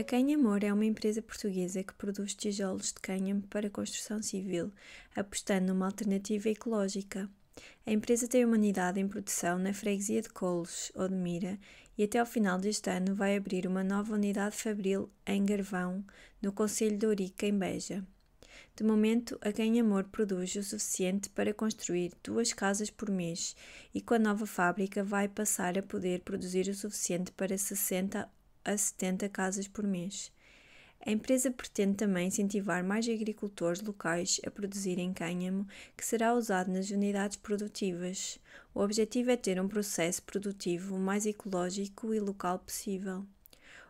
A Canhamor é uma empresa portuguesa que produz tijolos de cânhamo para construção civil, apostando numa alternativa ecológica. A empresa tem uma unidade em produção na freguesia de Colos, Mira, e até ao final deste ano vai abrir uma nova unidade fabril em Garvão, no Conselho de Ourique, em Beja. De momento, a Canhamor produz o suficiente para construir duas casas por mês e com a nova fábrica vai passar a poder produzir o suficiente para 60 a 70 casas por mês. A empresa pretende também incentivar mais agricultores locais a produzirem cânhamo, que será usado nas unidades produtivas. O objetivo é ter um processo produtivo mais ecológico e local possível.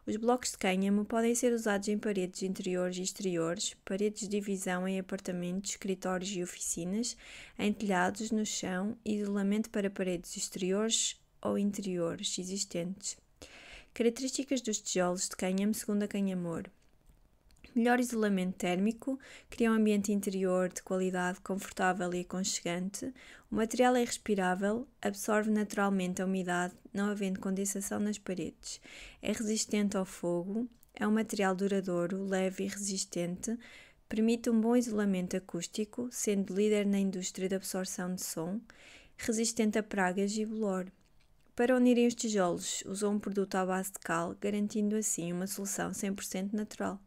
Os blocos de cânhamo podem ser usados em paredes interiores e exteriores, paredes de divisão em apartamentos, escritórios e oficinas, em telhados, no chão, isolamento para paredes exteriores ou interiores existentes. Características dos tijolos de cânhamo segundo a Canhamor. Melhor isolamento térmico, cria um ambiente interior de qualidade confortável e aconchegante. O material é respirável, absorve naturalmente a umidade, não havendo condensação nas paredes. É resistente ao fogo, é um material duradouro, leve e resistente. Permite um bom isolamento acústico, sendo líder na indústria de absorção de som, resistente a pragas e bolor. Para unirem os tijolos, usou um produto à base de cal, garantindo assim uma solução 100% natural.